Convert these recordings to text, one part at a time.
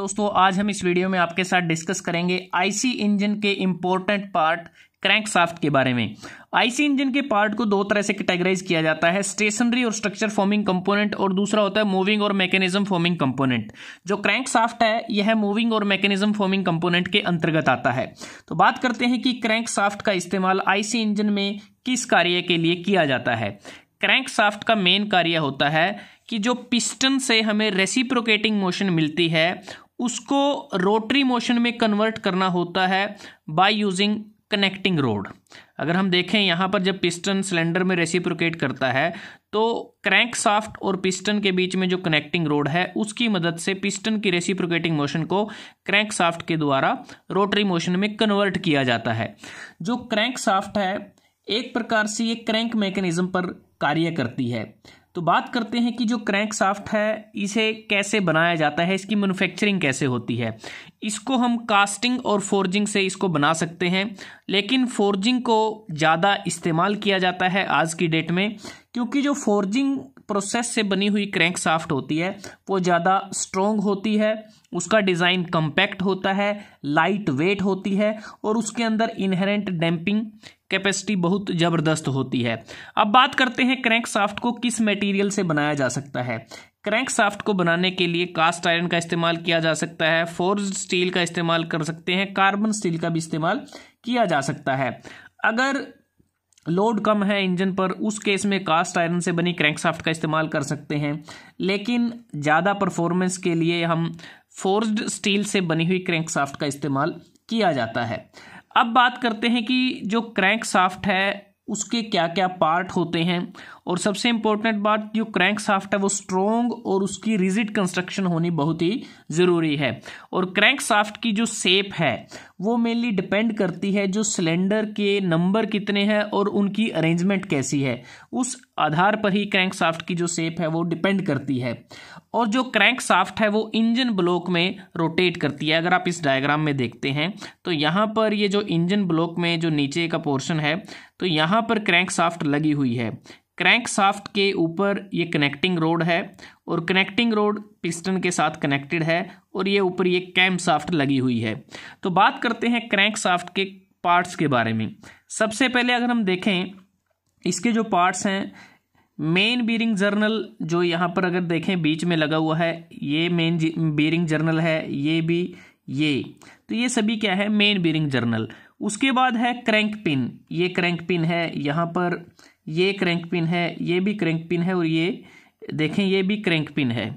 दोस्तों आज हम इस वीडियो में आपके साथ डिस्कस करेंगे आईसी इंजन के इम्पोर्टेंट पार्ट क्रैंक साफ्ट के बारे में आईसी इंजन के पार्ट को दो तरह से कैटेगराइज किया जाता है स्टेशनरी और स्ट्रक्चर फॉर्मिंग कंपोनेंट और दूसरा होता है मूविंग और मैकेनिज्म फॉर्मिंग कंपोनेंट जो साफ्ट है यह मूविंग और मैकेनिज्म फॉर्मिंग कंपोनेंट के अंतर्गत आता है तो बात करते हैं कि क्रैंक साफ्ट का इस्तेमाल आईसी इंजन में किस कार्य के लिए किया जाता है क्रैंक साफ्ट का मेन कार्य होता है कि जो पिस्टन से हमें रेसिप्रोकेटिंग मोशन मिलती है उसको रोटरी मोशन में कन्वर्ट करना होता है बाय यूजिंग कनेक्टिंग रोड अगर हम देखें यहाँ पर जब पिस्टन सिलेंडर में रेसिप्रोकेट करता है तो क्रैंक साफ्ट और पिस्टन के बीच में जो कनेक्टिंग रोड है उसकी मदद से पिस्टन की रेसिप्रोकेटिंग मोशन को क्रैंक साफ्ट के द्वारा रोटरी मोशन में कन्वर्ट किया जाता है जो क्रैंक साफ्ट है एक प्रकार से ये क्रैंक मैकेनिज्म पर कार्य करती है तो बात करते हैं कि जो क्रैंक साफ्ट है इसे कैसे बनाया जाता है इसकी मैन्युफैक्चरिंग कैसे होती है इसको हम कास्टिंग और फोर्जिंग से इसको बना सकते हैं लेकिन फोर्जिंग को ज़्यादा इस्तेमाल किया जाता है आज की डेट में क्योंकि जो फोर्जिंग प्रोसेस से बनी हुई क्रैंक साफ्ट होती है वो ज़्यादा स्ट्रोंग होती है उसका डिज़ाइन कम्पैक्ट होता है लाइट वेट होती है और उसके अंदर इनहेरेंट डैम्पिंग कैपेसिटी बहुत ज़बरदस्त होती है अब बात करते हैं क्रैंक साफ्ट को किस मटेरियल से बनाया जा सकता है क्रैंक साफ्ट को बनाने के लिए कास्ट आयरन का इस्तेमाल किया जा सकता है फोर्ज स्टील का इस्तेमाल कर सकते हैं कार्बन स्टील का भी इस्तेमाल किया जा सकता है अगर लोड कम है इंजन पर उस केस में कास्ट आयरन से बनी साफ्ट का इस्तेमाल कर सकते हैं लेकिन ज़्यादा परफॉर्मेंस के लिए हम फोर्ज स्टील से बनी हुई साफ्ट का इस्तेमाल किया जाता है अब बात करते हैं कि जो क्रैंक साफ्ट है उसके क्या क्या पार्ट होते हैं और सबसे इंपॉर्टेंट बात जो क्रैंक साफ्ट है वो स्ट्रोंग और उसकी रिजिड कंस्ट्रक्शन होनी बहुत ही ज़रूरी है और क्रैंक साफ्ट की जो सेप है वो मेनली डिपेंड करती है जो सिलेंडर के नंबर कितने हैं और उनकी अरेंजमेंट कैसी है उस आधार पर ही क्रैंक साफ्ट की जो सेप है वो डिपेंड करती है और जो क्रैंक साफ्ट है वो इंजन ब्लॉक में रोटेट करती है अगर आप इस डायग्राम में देखते हैं तो यहाँ पर ये जो इंजन ब्लॉक में जो नीचे का पोर्शन है तो यहाँ पर क्रैंक साफ्ट लगी हुई है क्रैंक साफ्ट के ऊपर ये कनेक्टिंग रोड है और कनेक्टिंग रोड पिस्टन के साथ कनेक्टेड है और ये ऊपर ये कैम साफ्ट लगी हुई है तो बात करते हैं क्रैंक साफ्ट के पार्ट्स के बारे में सबसे पहले अगर हम देखें इसके जो पार्ट्स हैं मेन बीरिंग जर्नल जो यहाँ पर अगर देखें बीच में लगा हुआ है ये मेन बीरिंग जर्नल है ये भी ये तो ये सभी क्या है मेन बीरिंग जर्नल उसके बाद है क्रैंक पिन ये क्रैंक पिन है यहाँ पर ये क्रैंक पिन है ये भी क्रैंक पिन है और ये देखें ये भी क्रैंक पिन है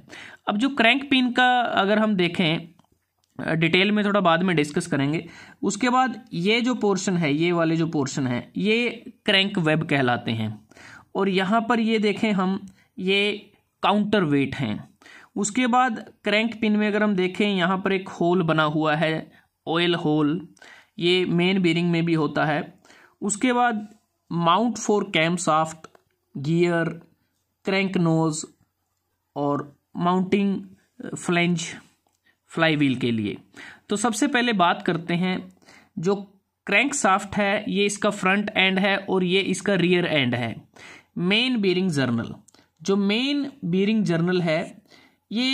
अब जो क्रैंक पिन का अगर हम देखें डिटेल में थोड़ा बाद में डिस्कस करेंगे उसके बाद ये जो पोर्शन है ये वाले जो पोर्शन है ये क्रैंक वेब कहलाते हैं और यहाँ पर ये देखें हम ये काउंटर वेट हैं उसके बाद क्रैंक पिन में अगर हम देखें यहाँ पर एक होल बना हुआ है ऑयल होल ये मेन बेरिंग में भी होता है उसके बाद mount for cam shaft gear crank nose और माउंटिंग फ्लेंज फ्लाई व्हील के लिए तो सबसे पहले बात करते हैं जो क्रैंक साफ्ट है ये इसका फ्रंट एंड है और ये इसका रियर एंड है मेन बेरिंग जर्नल जो मेन बेरिंग जर्नल है ये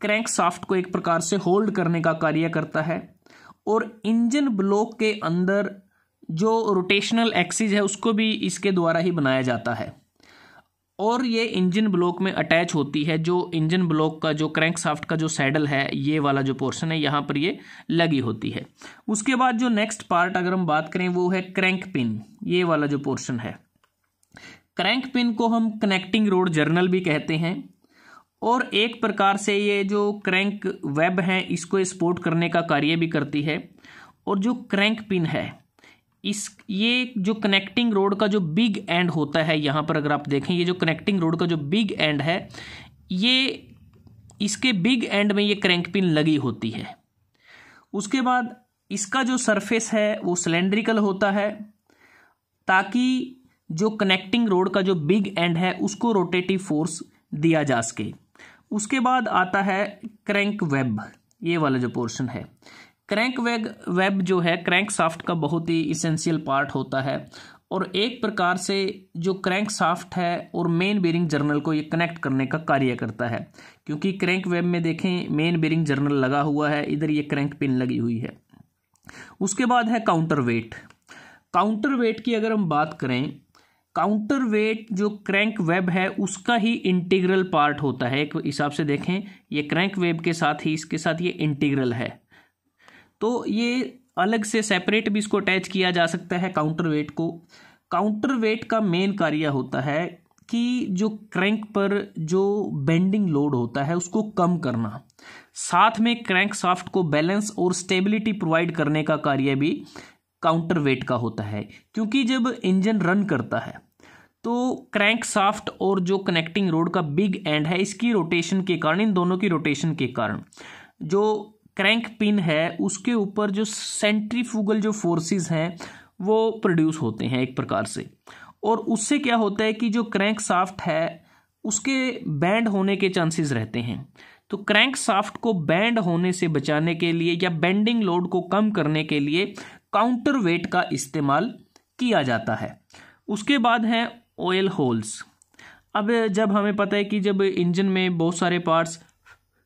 क्रैंक साफ्ट को एक प्रकार से होल्ड करने का कार्य करता है और इंजन ब्लॉक के अंदर जो रोटेशनल एक्सिस है उसको भी इसके द्वारा ही बनाया जाता है और ये इंजन ब्लॉक में अटैच होती है जो इंजन ब्लॉक का जो क्रैंक साफ्ट का जो सैडल है ये वाला जो पोर्शन है यहाँ पर ये लगी होती है उसके बाद जो नेक्स्ट पार्ट अगर हम बात करें वो है क्रैंक पिन ये वाला जो पोर्शन है क्रैंक पिन को हम कनेक्टिंग रोड जर्नल भी कहते हैं और एक प्रकार से ये जो क्रैंक वेब है इसको सपोर्ट करने का कार्य भी करती है और जो क्रैंक पिन है इस ये जो कनेक्टिंग रोड का जो बिग एंड होता है यहाँ पर अगर आप देखें ये जो कनेक्टिंग रोड का जो बिग एंड है ये इसके बिग एंड में ये क्रैंक पिन लगी होती है उसके बाद इसका जो सरफेस है वो सिलेंड्रिकल होता है ताकि जो कनेक्टिंग रोड का जो बिग एंड है उसको रोटेटिव फोर्स दिया जा सके उसके बाद आता है क्रैंक वेब ये वाला जो पोर्शन है क्रैंक वेब वेब जो है क्रैंक साफ्ट का बहुत ही इसेंशियल पार्ट होता है और एक प्रकार से जो क्रैंक साफ्ट है और मेन बेरिंग जर्नल को ये कनेक्ट करने का कार्य करता है क्योंकि क्रैंक वेब में देखें मेन बेरिंग जर्नल लगा हुआ है इधर ये क्रैंक पिन लगी हुई है उसके बाद है काउंटर वेट काउंटर वेट की अगर हम बात करें काउंटर वेट जो क्रैंक वेब है उसका ही इंटीग्रल पार्ट होता है एक हिसाब से देखें ये क्रैंक वेब के साथ ही इसके साथ ये इंटीग्रल है तो ये अलग से सेपरेट भी इसको अटैच किया जा सकता है काउंटर वेट को काउंटर वेट का मेन कार्य होता है कि जो क्रैंक पर जो बेंडिंग लोड होता है उसको कम करना साथ में क्रैंक साफ्ट को बैलेंस और स्टेबिलिटी प्रोवाइड करने का कार्य भी काउंटर वेट का होता है क्योंकि जब इंजन रन करता है तो क्रैंक साफ्ट और जो कनेक्टिंग रोड का बिग एंड है इसकी रोटेशन के कारण इन दोनों की रोटेशन के कारण जो क्रैंक पिन है उसके ऊपर जो सेंट्रीफ्यूगल जो फोर्सेस हैं वो प्रोड्यूस होते हैं एक प्रकार से और उससे क्या होता है कि जो क्रैंक साफ्ट है उसके बैंड होने के चांसेस रहते हैं तो क्रैंक साफ्ट को बैंड होने से बचाने के लिए या बेंडिंग लोड को कम करने के लिए काउंटर वेट का इस्तेमाल किया जाता है उसके बाद हैं ऑयल होल्स अब जब हमें पता है कि जब इंजन में बहुत सारे पार्ट्स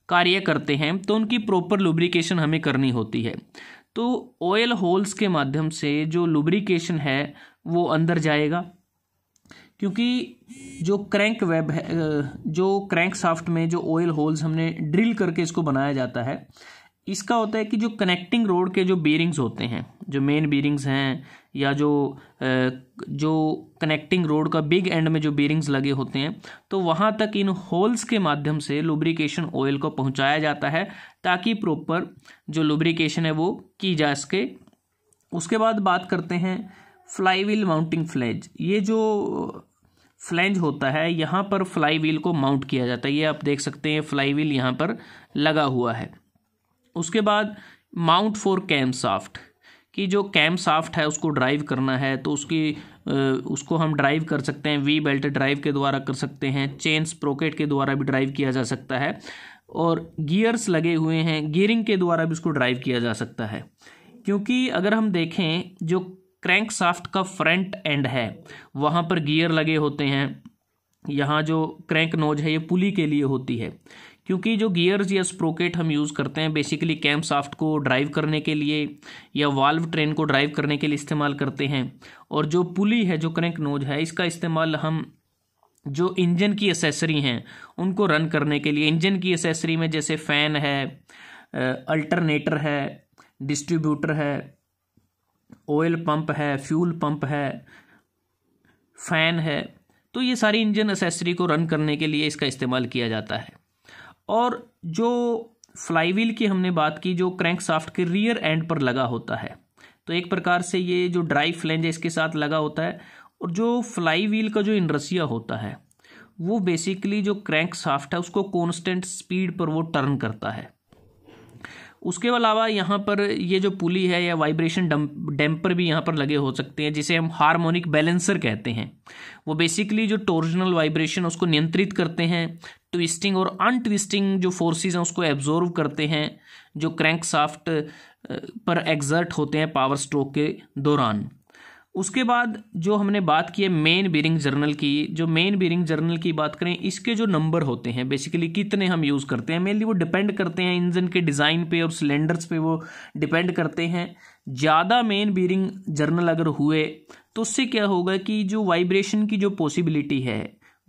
कार्य करते हैं तो उनकी प्रॉपर लुब्रिकेशन हमें करनी होती है तो ऑयल होल्स के माध्यम से जो लुब्रिकेशन है वो अंदर जाएगा क्योंकि जो क्रैंक वेब है जो क्रैंक साफ्ट में जो ऑयल होल्स हमने ड्रिल करके इसको बनाया जाता है इसका होता है कि जो कनेक्टिंग रोड के जो बेरिंग्स होते हैं जो मेन बेरिंग्स हैं या जो जो कनेक्टिंग रोड का बिग एंड में जो बेरिंग्स लगे होते हैं तो वहाँ तक इन होल्स के माध्यम से लुब्रिकेशन ऑयल को पहुँचाया जाता है ताकि प्रॉपर जो लुब्रिकेशन है वो की जा सके उसके बाद बात करते हैं फ्लाई व्हील माउंटिंग फ्लैज ये जो फ्लैंज होता है यहाँ पर फ्लाई व्हील को माउंट किया जाता है ये आप देख सकते हैं फ्लाई व्हील यहाँ पर लगा हुआ है उसके बाद माउंट फॉर कैम साफ्ट कि जो कैम साफ्ट है उसको ड्राइव करना है तो उसकी उसको हम ड्राइव कर सकते हैं वी बेल्ट ड्राइव के द्वारा कर सकते हैं चेन स्प्रोकेट के द्वारा भी ड्राइव किया जा सकता है और गियर्स लगे हुए हैं गियरिंग के द्वारा भी उसको ड्राइव किया जा सकता है क्योंकि अगर हम देखें जो क्रैंक साफ्ट का फ्रंट एंड है वहाँ पर गियर लगे होते हैं यहाँ जो क्रैंक नोज है ये पुली के लिए होती है क्योंकि जो गियर्स या स्प्रोकेट हम यूज़ करते हैं बेसिकली कैम साफ्ट को ड्राइव करने के लिए या वाल्व ट्रेन को ड्राइव करने के लिए इस्तेमाल करते हैं और जो पुली है जो क्रैंक नोज है इसका इस्तेमाल हम जो इंजन की एसेसरी हैं उनको रन करने के लिए इंजन की एसेसरी में जैसे फ़ैन है अल्टरनेटर है डिस्ट्रीब्यूटर है ऑयल पंप है फ्यूल पंप है फ़ैन है तो ये सारी इंजन एसेसरी को रन करने के लिए इसका इस्तेमाल किया जाता है और जो व्हील की हमने बात की जो क्रैंक साफ्ट के रियर एंड पर लगा होता है तो एक प्रकार से ये जो ड्राई फ्लेंज है इसके साथ लगा होता है और जो फ्लाई व्हील का जो इनरसिया होता है वो बेसिकली जो क्रैंक साफ्ट है उसको कॉन्स्टेंट स्पीड पर वो टर्न करता है उसके अलावा यहाँ पर ये जो पुली है या वाइब्रेशन डैम्पर भी यहाँ पर लगे हो सकते हैं जिसे हम हार्मोनिक बैलेंसर कहते हैं वो बेसिकली जो टोरिजिनल वाइब्रेशन उसको नियंत्रित करते हैं ट्विस्टिंग और अनट्विस्टिंग जो फोर्सेस हैं उसको एब्जॉर्व करते हैं जो क्रैंक साफ्ट पर एग्जर्ट होते हैं पावर स्ट्रोक के दौरान उसके बाद जो हमने बात की है मेन बीरिंग जर्नल की जो मेन बीरिंग जर्नल की बात करें इसके जो नंबर होते हैं बेसिकली कितने हम यूज़ करते हैं मेनली वो डिपेंड करते हैं इंजन के डिज़ाइन पे और सिलेंडर्स पे वो डिपेंड करते हैं ज़्यादा मेन बीरिंग जर्नल अगर हुए तो उससे क्या होगा कि जो वाइब्रेशन की जो पॉसिबिलिटी है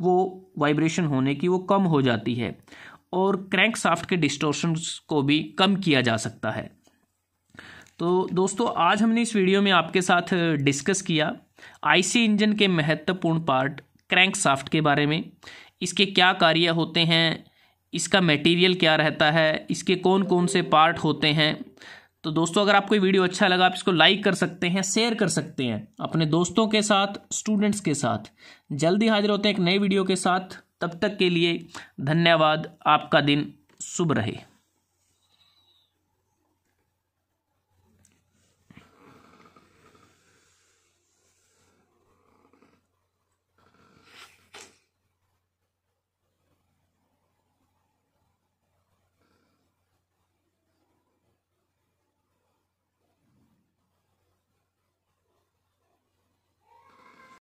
वो वाइब्रेशन होने की वो कम हो जाती है और क्रैंक साफ्ट के डिस्टोशन को भी कम किया जा सकता है तो दोस्तों आज हमने इस वीडियो में आपके साथ डिस्कस किया आईसी इंजन के महत्वपूर्ण पार्ट क्रैंक साफ्ट के बारे में इसके क्या कार्य होते हैं इसका मटेरियल क्या रहता है इसके कौन कौन से पार्ट होते हैं तो दोस्तों अगर आपको वीडियो अच्छा लगा आप इसको लाइक कर सकते हैं शेयर कर सकते हैं अपने दोस्तों के साथ स्टूडेंट्स के साथ जल्दी हाजिर होते हैं एक नए वीडियो के साथ तब तक के लिए धन्यवाद आपका दिन शुभ रहे